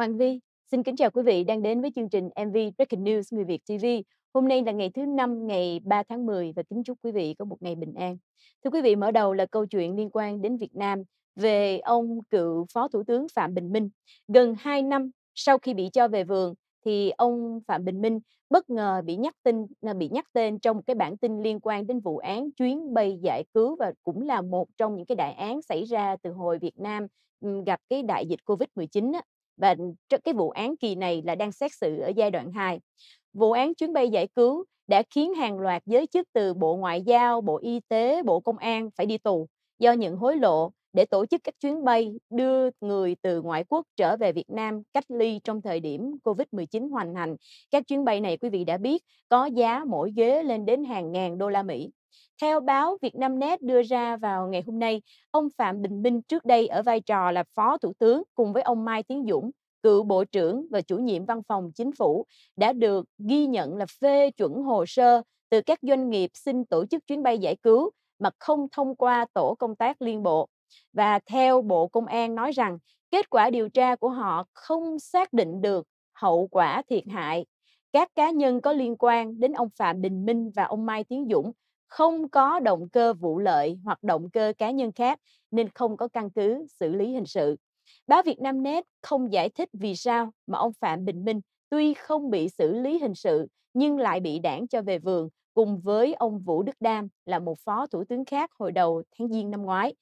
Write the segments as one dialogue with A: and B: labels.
A: Hoàng Vi. Xin kính chào quý vị đang đến với chương trình MV Breaking News Người Việt TV. Hôm nay là ngày thứ năm, ngày 3 tháng 10 và kính chúc quý vị có một ngày bình an. Thưa quý vị, mở đầu là câu chuyện liên quan đến Việt Nam về ông cựu Phó Thủ tướng Phạm Bình Minh. Gần 2 năm sau khi bị cho về vườn thì ông Phạm Bình Minh bất ngờ bị nhắc tin à, bị nhắc tên trong một cái bản tin liên quan đến vụ án chuyến bay giải cứu và cũng là một trong những cái đại án xảy ra từ hồi Việt Nam gặp cái đại dịch Covid-19 và cái vụ án kỳ này là đang xét xử ở giai đoạn 2. Vụ án chuyến bay giải cứu đã khiến hàng loạt giới chức từ Bộ Ngoại giao, Bộ Y tế, Bộ Công an phải đi tù do nhận hối lộ để tổ chức các chuyến bay đưa người từ ngoại quốc trở về Việt Nam cách ly trong thời điểm COVID-19 hoành hành. Các chuyến bay này quý vị đã biết có giá mỗi ghế lên đến hàng ngàn đô la Mỹ. Theo báo Vietnamnet đưa ra vào ngày hôm nay, ông Phạm Bình Minh trước đây ở vai trò là Phó Thủ tướng cùng với ông Mai Tiến Dũng, cựu Bộ trưởng và chủ nhiệm văn phòng chính phủ, đã được ghi nhận là phê chuẩn hồ sơ từ các doanh nghiệp xin tổ chức chuyến bay giải cứu mà không thông qua tổ công tác liên bộ. Và theo Bộ Công an nói rằng, kết quả điều tra của họ không xác định được hậu quả thiệt hại. Các cá nhân có liên quan đến ông Phạm Bình Minh và ông Mai Tiến Dũng không có động cơ vụ lợi hoặc động cơ cá nhân khác nên không có căn cứ xử lý hình sự. Báo Việt Nam Net không giải thích vì sao mà ông Phạm Bình Minh tuy không bị xử lý hình sự nhưng lại bị đảng cho về vườn cùng với ông Vũ Đức Đam là một phó thủ tướng khác hồi đầu tháng Giêng năm ngoái.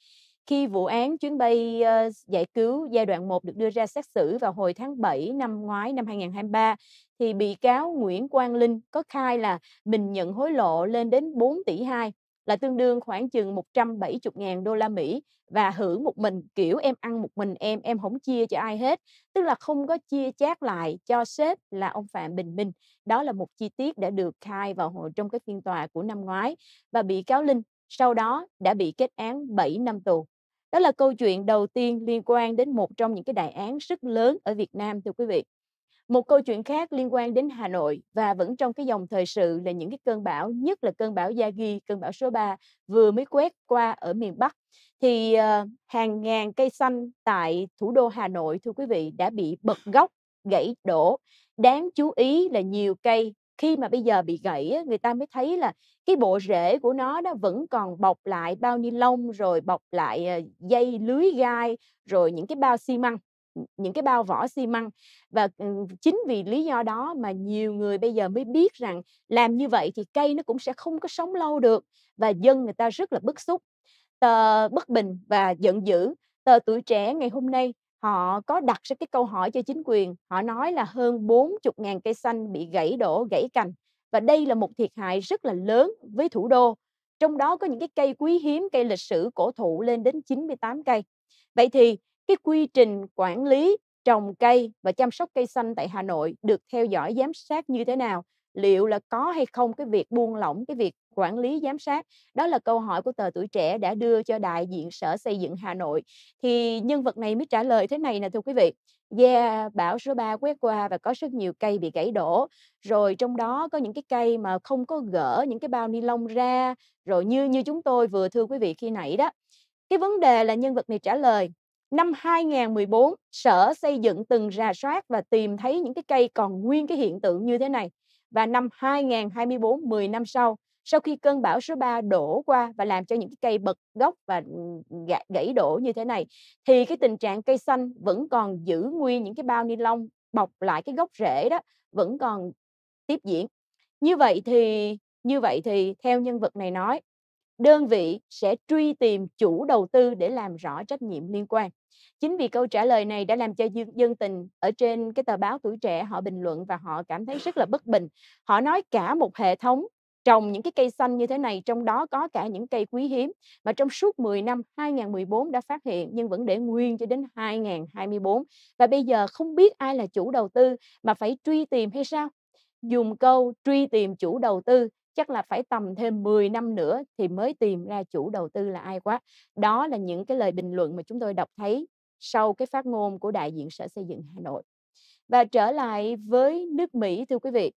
A: Khi vụ án chuyến bay uh, giải cứu giai đoạn 1 được đưa ra xét xử vào hồi tháng 7 năm ngoái năm 2023 thì bị cáo Nguyễn Quang Linh có khai là mình nhận hối lộ lên đến 4 tỷ 2 là tương đương khoảng chừng 170.000 đô la Mỹ và hưởng một mình kiểu em ăn một mình em, em không chia cho ai hết. Tức là không có chia chác lại cho sếp là ông Phạm Bình Minh. Đó là một chi tiết đã được khai vào hồi trong cái phiên tòa của năm ngoái. Và bị cáo Linh sau đó đã bị kết án 7 năm tù đó là câu chuyện đầu tiên liên quan đến một trong những cái đại án rất lớn ở Việt Nam thưa quý vị. Một câu chuyện khác liên quan đến Hà Nội và vẫn trong cái dòng thời sự là những cái cơn bão, nhất là cơn bão Gia Ghi, cơn bão số 3 vừa mới quét qua ở miền Bắc. Thì uh, hàng ngàn cây xanh tại thủ đô Hà Nội thưa quý vị đã bị bật gốc, gãy đổ. Đáng chú ý là nhiều cây khi mà bây giờ bị gãy á, người ta mới thấy là cái bộ rễ của nó nó vẫn còn bọc lại bao ni lông rồi bọc lại ờ, dây lưới gai rồi những cái bao xi măng những cái bao vỏ xi măng và ừ, chính vì lý do đó mà nhiều người bây giờ mới biết rằng làm như vậy thì cây nó cũng sẽ không có sống lâu được và dân người ta rất là bức xúc tờ bất bình và giận dữ tờ tuổi trẻ ngày hôm nay họ có đặt ra cái câu hỏi cho chính quyền. Họ nói là hơn 40.000 cây xanh bị gãy đổ, gãy cành. Và đây là một thiệt hại rất là lớn với thủ đô. Trong đó có những cái cây quý hiếm, cây lịch sử cổ thụ lên đến 98 cây. Vậy thì cái quy trình quản lý trồng cây và chăm sóc cây xanh tại Hà Nội được theo dõi giám sát như thế nào? Liệu là có hay không cái việc buông lỏng, cái việc quản lý giám sát? Đó là câu hỏi của tờ tuổi trẻ đã đưa cho đại diện Sở Xây dựng Hà Nội. Thì nhân vật này mới trả lời thế này nè thưa quý vị. Yeah, bão số 3 quét qua và có rất nhiều cây bị gãy đổ. Rồi trong đó có những cái cây mà không có gỡ những cái bao ni lông ra. Rồi như như chúng tôi vừa thưa quý vị khi nãy đó. Cái vấn đề là nhân vật này trả lời Năm 2014, Sở Xây dựng từng rà soát và tìm thấy những cái cây còn nguyên cái hiện tượng như thế này. Và năm 2024, 10 năm sau, sau khi cơn bão số 3 đổ qua và làm cho những cái cây bật gốc và ừ, ừ, gãy, đổ như thế này thì cái tình trạng cây xanh vẫn còn giữ nguyên những cái bao ni lông bọc lại cái gốc rễ đó vẫn còn tiếp diễn như vậy thì như vậy thì theo nhân vật này nói đơn vị sẽ truy tìm chủ đầu tư để làm rõ trách nhiệm liên quan. Chính vì câu trả lời này đã làm cho dân, dân tình ở trên cái tờ báo tuổi trẻ họ bình luận và họ cảm thấy rất là bất bình. Họ nói cả một hệ thống trồng những cái cây xanh như thế này trong đó có cả những cây quý hiếm mà trong suốt 10 năm 2014 đã phát hiện nhưng vẫn để nguyên cho đến 2024 và bây giờ không biết ai là chủ đầu tư mà phải truy tìm hay sao dùng câu truy tìm chủ đầu tư chắc là phải tầm thêm 10 năm nữa thì mới tìm ra chủ đầu tư là ai quá. Đó là những cái lời bình luận mà chúng tôi đọc thấy sau cái phát ngôn của đại diện Sở Xây dựng Hà Nội. Và trở lại với nước Mỹ thưa quý vị,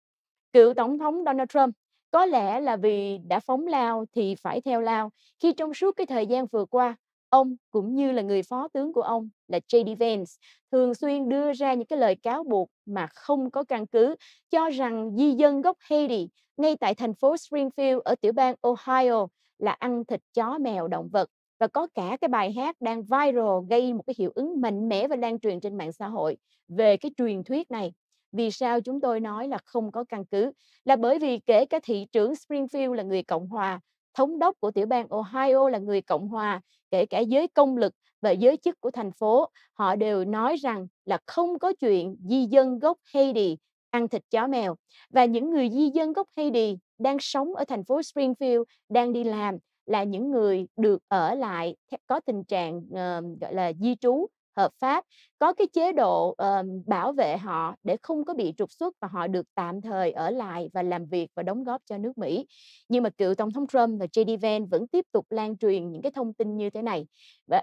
A: cựu tổng thống Donald Trump có lẽ là vì đã phóng lao thì phải theo lao khi trong suốt cái thời gian vừa qua ông cũng như là người phó tướng của ông là JD Vance thường xuyên đưa ra những cái lời cáo buộc mà không có căn cứ cho rằng di dân gốc Haiti ngay tại thành phố Springfield ở tiểu bang Ohio là ăn thịt chó mèo động vật và có cả cái bài hát đang viral gây một cái hiệu ứng mạnh mẽ và lan truyền trên mạng xã hội về cái truyền thuyết này vì sao chúng tôi nói là không có căn cứ? Là bởi vì kể cả thị trưởng Springfield là người Cộng hòa, thống đốc của tiểu bang Ohio là người Cộng hòa, kể cả giới công lực và giới chức của thành phố, họ đều nói rằng là không có chuyện di dân gốc Haiti ăn thịt chó mèo. Và những người di dân gốc Haiti đang sống ở thành phố Springfield, đang đi làm là những người được ở lại có tình trạng uh, gọi là di trú hợp pháp có cái chế độ um, bảo vệ họ để không có bị trục xuất và họ được tạm thời ở lại và làm việc và đóng góp cho nước Mỹ. Nhưng mà cựu tổng thống Trump và JD Vance vẫn tiếp tục lan truyền những cái thông tin như thế này. Và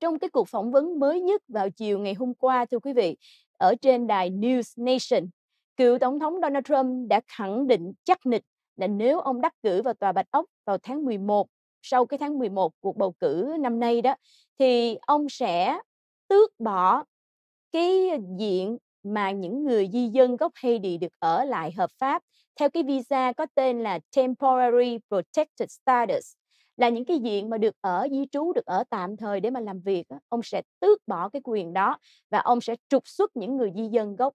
A: trong cái cuộc phỏng vấn mới nhất vào chiều ngày hôm qua thưa quý vị, ở trên đài News Nation, cựu tổng thống Donald Trump đã khẳng định chắc nịch là nếu ông đắc cử vào tòa Bạch Ốc vào tháng 11 sau cái tháng 11 cuộc bầu cử năm nay đó thì ông sẽ tước bỏ cái ờ, diện mà những người di dân gốc Haiti được ở lại hợp pháp theo cái visa có tên là Temporary Protected Status là những cái diện mà được ở di trú được ở tạm thời để mà làm việc ông sẽ tước bỏ cái quyền đó và ông sẽ trục xuất những người di dân gốc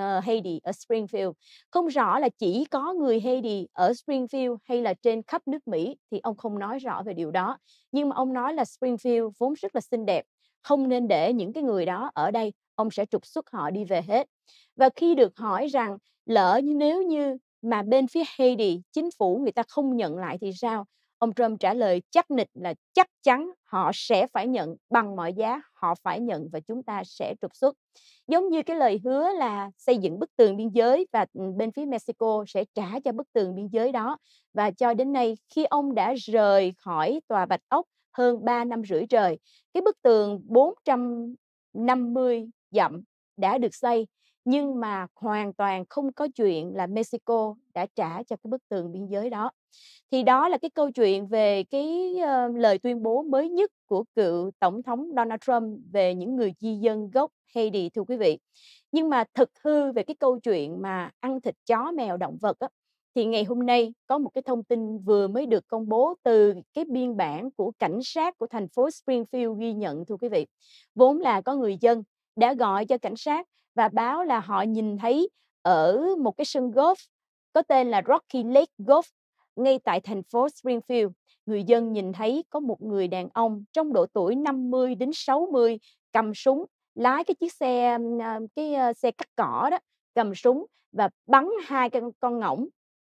A: uh, Haiti ở Springfield không rõ là chỉ có người Haiti ở Springfield hay là trên khắp nước Mỹ thì ông không nói rõ về điều đó nhưng mà ông nói là Springfield vốn rất là xinh đẹp không nên để những cái người đó ở đây ông sẽ trục xuất họ đi về hết và khi được hỏi rằng lỡ nếu như mà bên phía Haiti chính phủ người ta không nhận lại thì sao ông Trump trả lời chắc nịch là chắc chắn họ sẽ phải nhận bằng mọi giá họ phải nhận và chúng ta sẽ trục xuất giống như cái lời hứa là xây dựng bức tường biên giới và ừ, bên phía Mexico sẽ trả cho bức tường biên giới đó và cho đến nay khi ông đã rời khỏi tòa Bạch Ốc hơn 3 năm rưỡi trời. Cái bức tường 450 dặm đã được xây nhưng mà hoàn toàn không có chuyện là Mexico đã trả cho cái bức tường biên giới đó. Thì đó là cái câu chuyện về cái uh, lời tuyên bố mới nhất của cựu tổng thống Donald Trump về những người di dân gốc Haiti thưa quý vị. Nhưng mà thực hư về cái câu chuyện mà ăn thịt chó mèo động vật á, thì ngày hôm nay có một cái thông tin vừa mới được công bố từ cái biên bản của cảnh sát của thành phố Springfield ghi nhận thưa quý vị. Vốn là có người dân đã gọi cho cảnh sát và báo là họ nhìn thấy ở một cái sân golf có tên là Rocky Lake Golf ngay tại thành phố Springfield, người dân nhìn thấy có một người đàn ông trong độ tuổi 50 đến 60 cầm súng, lái cái chiếc xe à, cái ờ, xe cắt cỏ đó, cầm súng và bắn hai con con ngỗng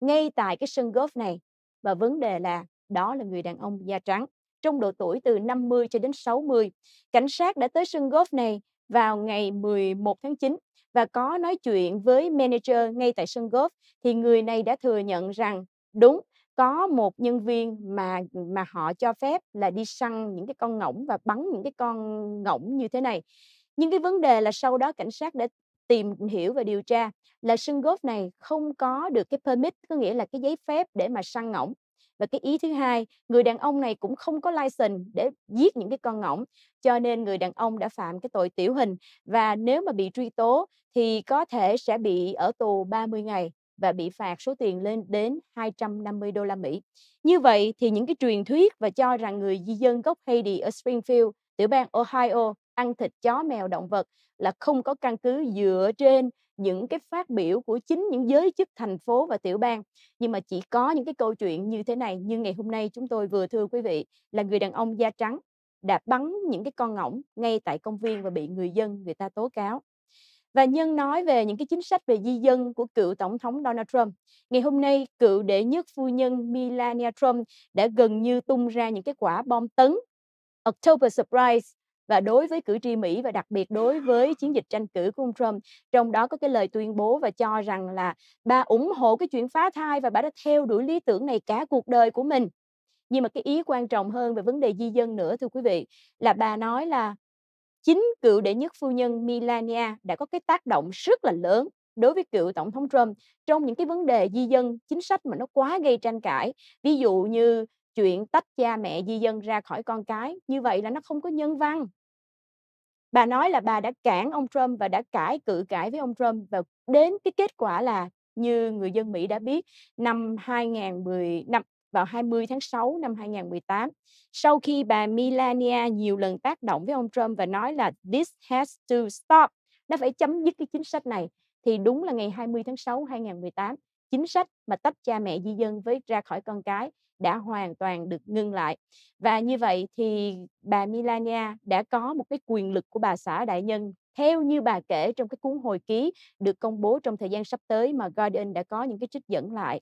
A: ngay tại cái sân golf này. Và vấn đề là đó là người đàn ông da trắng trong độ tuổi từ 50 cho đến 60. Cảnh sát đã tới sân golf này vào ngày 11 tháng 9 và có nói chuyện với manager ngay tại sân golf thì người này đã thừa nhận rằng đúng có một nhân viên mà mà họ cho phép là đi săn những cái con ngỗng và bắn những cái con ngỗng như thế này nhưng cái vấn đề là sau đó cảnh sát đã tìm hiểu và điều tra là sân golf này không có được cái permit có nghĩa là cái giấy phép để mà săn ngỗng và cái ý thứ hai người đàn ông này cũng không có license để giết những cái con ngỗng cho nên người đàn ông đã phạm cái tội tiểu hình và nếu mà bị truy tố thì có thể sẽ bị ở tù 30 ngày và bị phạt số tiền lên đến 250 đô la Mỹ. Như vậy thì những cái truyền thuyết và cho rằng người di dân gốc Haiti ở Springfield, tiểu bang Ohio ăn thịt chó mèo động vật là không có căn cứ dựa trên những cái phát biểu của chính những giới chức thành phố và tiểu bang nhưng mà chỉ có những cái câu chuyện như thế này như ngày hôm nay chúng tôi vừa thưa quý vị là người đàn ông da trắng đã bắn những cái con ngỗng ngay tại công viên và bị người dân người ta tố cáo và nhân nói về những cái chính sách về di dân của cựu tổng thống Donald Trump. Ngày hôm nay, cựu đệ nhất phu nhân Melania Trump đã gần như tung ra những cái quả bom tấn October Surprise và đối với cử tri Mỹ và đặc biệt đối với chiến dịch tranh cử của ông Trump trong đó có cái lời tuyên bố và cho rằng là bà ủng hộ cái chuyện phá thai và bà đã theo đuổi lý tưởng này cả cuộc đời của mình nhưng mà cái ý quan trọng hơn về vấn đề di dân nữa thưa quý vị là bà nói là chính cựu đệ nhất phu nhân Melania đã có cái tác động rất là lớn đối với cựu tổng thống Trump trong những cái vấn đề di dân chính sách mà nó quá gây tranh cãi ví dụ như chuyện tách cha mẹ di dân ra khỏi con cái như vậy là nó không có nhân văn bà nói là bà đã cản ông Trump và đã cãi cự cãi với ông Trump và đến cái kết quả là như người dân Mỹ đã biết năm 2010 năm vào 20 tháng 6 năm 2018 sau khi bà Melania nhiều lần tác động với ông Trump và nói là this has to stop nó phải chấm dứt cái chính sách này thì đúng là ngày 20 tháng 6 2018 chính sách mà tách cha mẹ di dân với ra khỏi con cái đã hoàn toàn được ngưng lại và như vậy thì bà Melania đã có một cái quyền lực của bà xã đại nhân theo như bà kể trong cái cuốn hồi ký được công bố trong thời gian sắp tới mà Guardian đã có những cái trích dẫn lại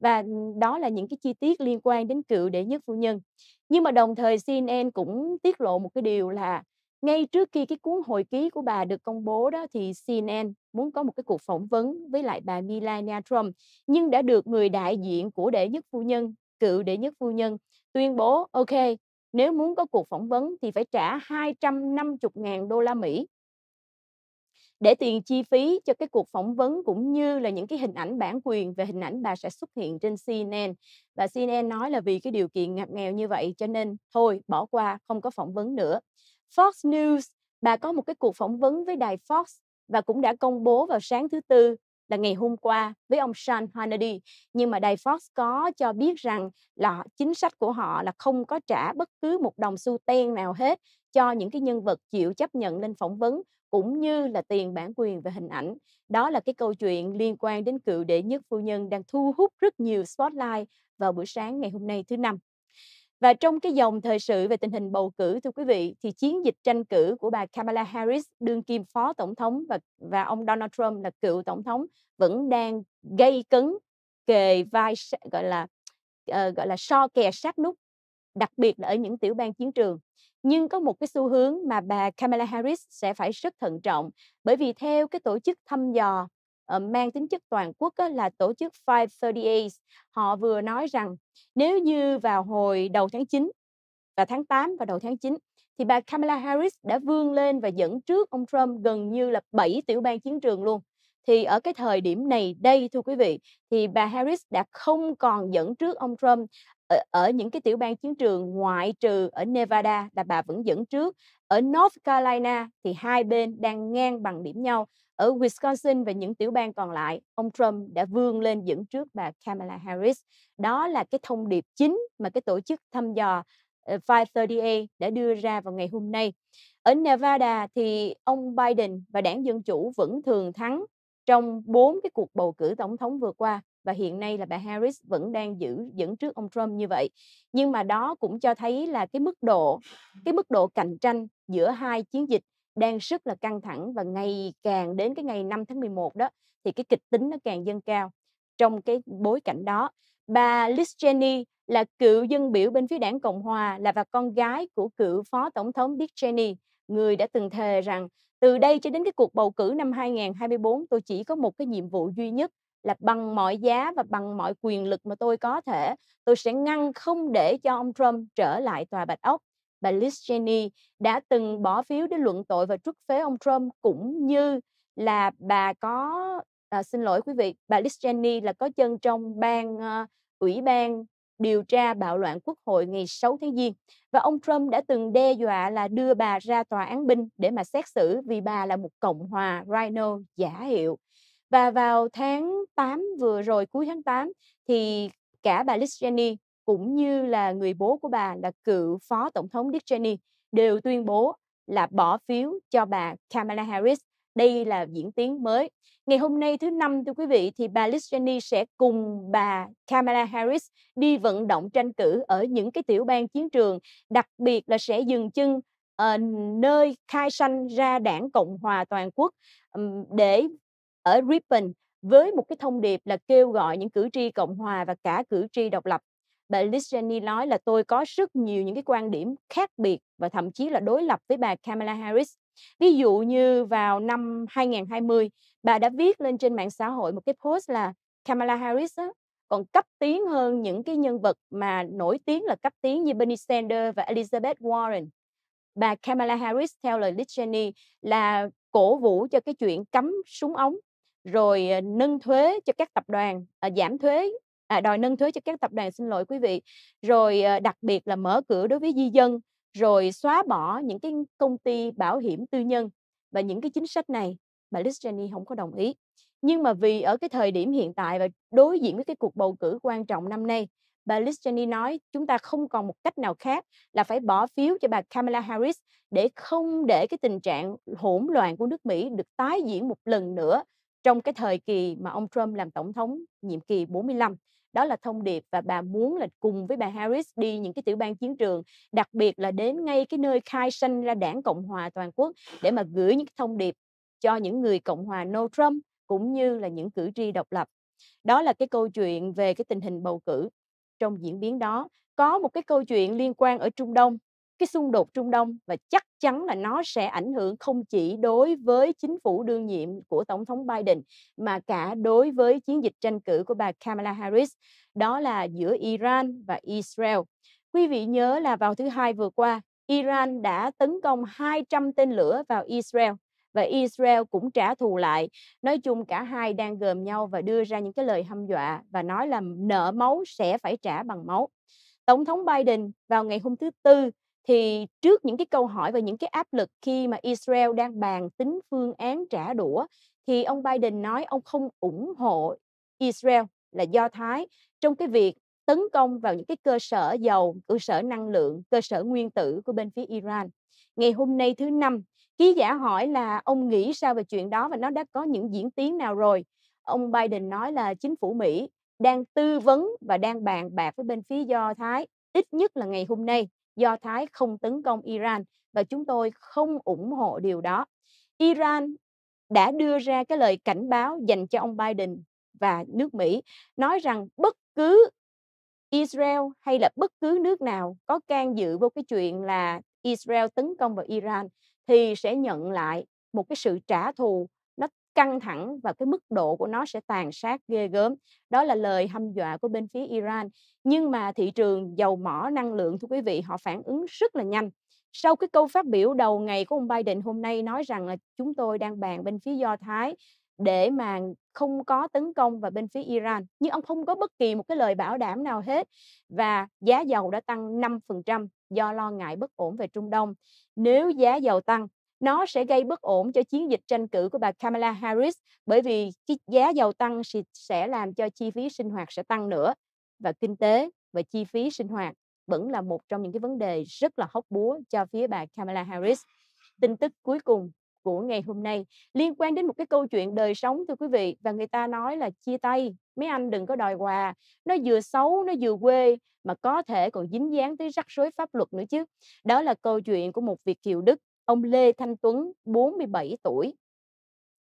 A: và đó là những cái chi tiết liên quan đến cựu đệ nhất phu nhân nhưng mà đồng thời CNN cũng tiết lộ một cái điều là ngay trước khi cái cuốn hồi ký của bà được công bố đó thì CNN muốn có một cái cuộc phỏng vấn với lại bà Melania Trump nhưng đã được người đại diện của đệ nhất phu nhân, cựu đệ nhất phu nhân tuyên bố ok, nếu muốn có cuộc phỏng vấn thì phải trả 250.000 đô la Mỹ để tiền chi phí cho cái cuộc phỏng vấn cũng như là những cái hình ảnh bản quyền về hình ảnh bà sẽ xuất hiện trên CNN. Và CNN nói là vì cái điều kiện ngặt nghèo như vậy cho nên thôi bỏ qua không có phỏng vấn nữa. Fox News bà có một cái cuộc phỏng vấn với đài Fox và cũng đã công bố vào sáng thứ Tư là ngày hôm qua với ông Sean Hannity. Nhưng mà đài Fox có cho biết rằng là chính sách của họ là không có trả bất cứ một đồng xu ten nào hết cho những cái nhân vật chịu chấp nhận lên phỏng vấn cũng như là tiền bản quyền về hình ảnh. Đó là cái câu chuyện liên quan đến cựu đệ nhất phu nhân đang thu hút rất nhiều spotlight vào buổi sáng ngày hôm nay thứ năm. Và trong cái dòng thời sự về tình hình bầu cử thưa quý vị thì chiến dịch tranh cử của bà Kamala Harris đương kim phó tổng thống và và ông Donald Trump là cựu tổng thống vẫn đang gây cấn kề vai gọi là uh, gọi là so kè sát nút đặc biệt là ở những tiểu bang chiến trường. Nhưng có một cái xu hướng mà bà Kamala Harris sẽ phải rất thận trọng bởi vì theo cái tổ chức thăm dò Ờ, mang tính chất toàn quốc là tổ chức 530 Họ vừa nói rằng nếu như vào hồi đầu tháng 9 và tháng 8 và đầu tháng 9 thì bà Kamala Harris đã vươn lên và dẫn trước ông Trump gần như là 7 tiểu bang chiến trường luôn. Thì ở cái thời điểm này đây thưa quý vị thì bà Harris đã không còn dẫn trước ông Trump ở, ở những cái tiểu bang chiến trường ngoại trừ ở Nevada là bà vẫn dẫn trước. Ở North Carolina thì hai bên đang ngang bằng điểm nhau ở Wisconsin và những tiểu bang còn lại, ông Trump đã vươn lên dẫn trước bà Kamala Harris. Đó là cái thông điệp chính mà cái tổ chức thăm dò 538 ờ, đã đưa ra vào ngày hôm nay. Ở Nevada thì ông Biden và đảng Dân Chủ vẫn thường thắng trong bốn cái cuộc bầu cử tổng thống vừa qua và hiện nay là bà Harris vẫn đang giữ dẫn trước ông Trump như vậy. Nhưng mà đó cũng cho thấy là cái mức độ cái mức độ cạnh tranh giữa hai chiến dịch đang rất là căng thẳng và ngày càng đến cái ngày 5 tháng 11 đó thì cái kịch tính nó càng dâng cao. Trong cái bối cảnh đó, bà Liz Cheney là cựu dân biểu bên phía đảng Cộng Hòa là và con gái của cựu phó tổng thống Dick Cheney, người đã từng thề rằng từ đây cho đến cái cuộc bầu cử năm 2024 tôi chỉ có một cái nhiệm vụ duy nhất là bằng mọi giá và bằng mọi quyền lực mà tôi có thể, tôi sẽ ngăn không để cho ông Trump trở lại tòa Bạch Ốc bà Liz Cheney đã từng bỏ phiếu để luận tội và trút phế ông Trump cũng như là bà có à, xin lỗi quý vị bà Liz Cheney là có chân trong ban à, ờ, ủy ban điều tra bạo loạn quốc hội ngày 6 tháng Giêng và ông Trump đã từng đe dọa là đưa bà ra tòa án binh để mà xét xử vì bà là một cộng hòa rhino giả hiệu. Và vào tháng 8 vừa rồi cuối tháng 8 thì cả bà Liz Cheney cũng như là người bố của bà là cựu phó tổng thống Dick Cheney đều tuyên bố là bỏ phiếu cho bà Kamala Harris. Đây là diễn tiến mới. Ngày hôm nay thứ năm thưa quý vị thì bà Liz Cheney sẽ cùng bà Kamala Harris đi vận động tranh cử ở những cái tiểu bang chiến trường, đặc biệt là sẽ dừng chân uh, nơi khai sanh ra đảng Cộng hòa toàn quốc để ở Ripon với một cái thông điệp là kêu gọi những cử tri Cộng hòa và cả cử tri độc lập bà Liz Cheney nói là tôi có rất nhiều những cái quan điểm khác biệt và thậm chí là đối lập với bà Kamala Harris. Ví dụ như vào năm 2020, bà đã viết lên trên mạng xã hội một cái post là Kamala Harris còn cấp tiến hơn những cái nhân vật mà nổi tiếng là cấp tiến như Bernie Sanders và Elizabeth Warren. Bà Kamala Harris theo lời Liz Cheney là cổ vũ cho cái chuyện cấm súng ống rồi ờ, nâng thuế cho các tập đoàn, ờ, giảm thuế à, đòi nâng thuế cho các tập đoàn xin lỗi quý vị rồi à, đặc biệt là mở cửa đối với di dân rồi xóa bỏ những cái công ty bảo hiểm tư nhân và những cái chính sách này mà Liz Cheney không có đồng ý nhưng mà vì ở cái thời điểm hiện tại và đối diện với cái cuộc bầu cử quan trọng năm nay bà Liz Cheney nói chúng ta không còn một cách nào khác là phải bỏ phiếu cho bà Kamala Harris để không để cái tình trạng hỗn loạn của nước Mỹ được tái diễn một lần nữa trong cái thời kỳ mà ông Trump làm tổng thống nhiệm kỳ 45 đó là thông điệp và bà muốn là cùng với bà Harris đi những cái tiểu bang chiến trường đặc biệt là đến ngay cái nơi khai sinh ra đảng Cộng hòa toàn quốc để mà gửi những thông điệp cho những người Cộng hòa no Trump cũng như là những cử tri độc lập đó là cái câu chuyện về cái tình hình bầu cử trong diễn biến đó có một cái câu chuyện liên quan ở Trung Đông cái xung đột Trung Đông và chắc chắn là nó sẽ ảnh hưởng không chỉ đối với chính phủ đương nhiệm của Tổng thống Biden mà cả đối với chiến dịch tranh cử của bà Kamala Harris, đó là giữa Iran và Israel. Quý vị nhớ là vào thứ hai vừa qua, Iran đã tấn công 200 tên lửa vào Israel và Israel cũng trả thù lại. Nói chung cả hai đang gồm nhau và đưa ra những cái lời hâm dọa và nói là nợ máu sẽ phải trả bằng máu. Tổng thống Biden vào ngày hôm thứ Tư thì trước những cái câu hỏi và những cái áp lực khi mà Israel đang bàn tính phương án trả đũa thì ông Biden nói ông không ủng hộ Israel là Do Thái trong cái việc tấn công vào những cái cơ sở dầu, cơ sở năng lượng, cơ sở nguyên tử của bên phía Iran. Ngày hôm nay thứ năm, ký giả hỏi là ông nghĩ sao về chuyện đó và nó đã có những diễn tiến nào rồi. Ông Biden nói là chính phủ Mỹ đang tư vấn và đang bàn bạc với bên phía Do Thái ít nhất là ngày hôm nay do Thái không tấn công Iran và chúng tôi không ủng hộ điều đó. Iran đã đưa ra cái lời cảnh báo dành cho ông Biden và nước Mỹ nói rằng bất cứ Israel hay là bất cứ nước nào có can dự vô cái chuyện là Israel tấn công vào Iran thì sẽ nhận lại một cái sự trả thù căng thẳng và cái mức độ của nó sẽ tàn sát ghê gớm. Đó là lời hăm dọa của bên phía Iran. Nhưng mà thị trường dầu mỏ năng lượng thưa quý vị họ phản ứng rất là nhanh. Sau cái câu phát biểu đầu ngày của ông Biden hôm nay nói rằng là chúng tôi đang bàn bên phía Do Thái để mà không có tấn công vào bên phía Iran. Nhưng ông không có bất kỳ một cái lời bảo đảm nào hết. Và giá dầu đã tăng 5% do lo ngại bất ổn về Trung Đông. Nếu giá dầu tăng nó sẽ gây bất ổn cho chiến dịch tranh cử của bà Kamala Harris bởi vì cái giá dầu tăng sẽ làm cho chi phí sinh hoạt sẽ tăng nữa và kinh tế và chi phí sinh hoạt vẫn là một trong những cái vấn đề rất là hóc búa cho phía bà Kamala Harris. Tin tức cuối cùng của ngày hôm nay liên quan đến một cái câu chuyện đời sống thưa quý vị và người ta nói là chia tay mấy anh đừng có đòi quà nó vừa xấu nó vừa quê mà có thể còn dính dáng tới rắc rối pháp luật nữa chứ đó là câu chuyện của một việt kiều đức ông Lê Thanh Tuấn, 47 tuổi,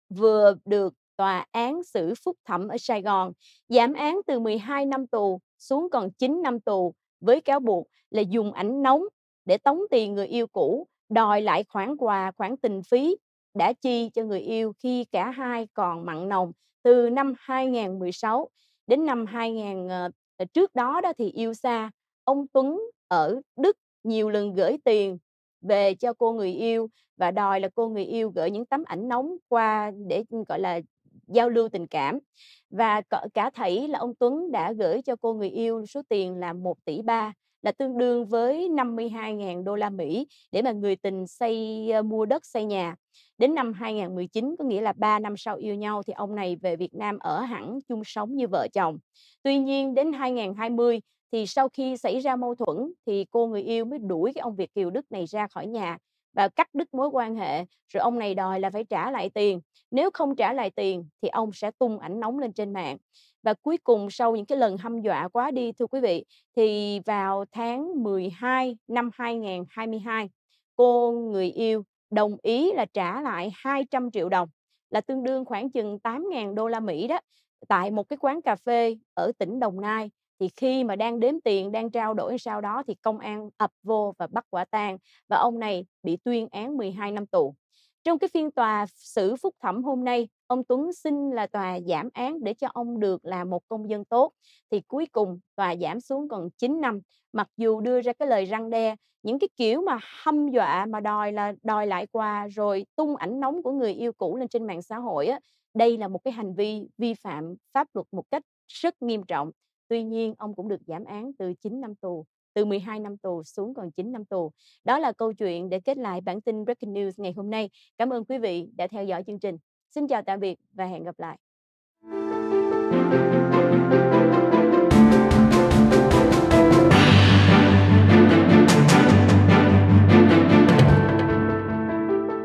A: vừa được tòa án xử phúc thẩm ở Sài Gòn giảm án từ 12 năm tù xuống còn 9 năm tù với cáo buộc là dùng ảnh nóng để tống tiền người yêu cũ đòi lại khoản quà, khoản tình phí đã chi cho người yêu khi cả hai còn mặn nồng từ năm 2016 đến năm 2000 ờ, ờ, trước đó đó thì yêu xa ông Tuấn ở Đức nhiều lần gửi tiền về cho cô người yêu và đòi là cô người yêu gửi những tấm ảnh nóng qua để gọi là giao lưu tình cảm và cả thấy là ông Tuấn đã gửi cho cô người yêu số tiền là 1 tỷ ba là tương đương với 52.000 đô la Mỹ để mà người tình xây mua đất xây nhà. Đến năm 2019 có nghĩa là 3 năm sau yêu nhau thì ông này về Việt Nam ở hẳn chung sống như vợ chồng. Tuy nhiên đến 2020 thì sau khi xảy ra mâu thuẫn thì cô người yêu mới đuổi cái ông Việt Kiều Đức này ra khỏi nhà và cắt đứt mối quan hệ rồi ông này đòi là phải trả lại tiền nếu không trả lại tiền thì ông sẽ tung ảnh nóng lên trên mạng và cuối cùng sau những cái lần hăm dọa quá đi thưa quý vị thì vào tháng 12 năm 2022 cô người yêu đồng ý là trả lại 200 triệu đồng là tương đương khoảng chừng 8.000 đô la Mỹ đó tại một cái quán cà phê ở tỉnh Đồng Nai thì khi mà đang đếm tiền đang trao đổi sau đó thì công an ập vô và bắt quả tang và ông này bị tuyên án 12 năm tù trong cái phiên tòa xử phúc thẩm hôm nay ông Tuấn xin là tòa giảm án để cho ông được là một công dân tốt thì cuối cùng tòa giảm xuống còn 9 năm mặc dù đưa ra cái lời răng đe những cái kiểu mà hâm dọa mà đòi là đòi lại quà rồi tung ảnh nóng của người yêu cũ lên trên mạng xã hội á đây là một cái hành vi vi phạm pháp luật một cách rất nghiêm trọng Tuy nhiên, ông cũng được giảm án từ 9 năm tù, từ 12 năm tù xuống còn 9 năm tù. Đó là câu chuyện để kết lại bản tin Breaking News ngày hôm nay. Cảm ơn quý vị đã theo dõi chương trình. Xin chào tạm biệt và hẹn gặp lại.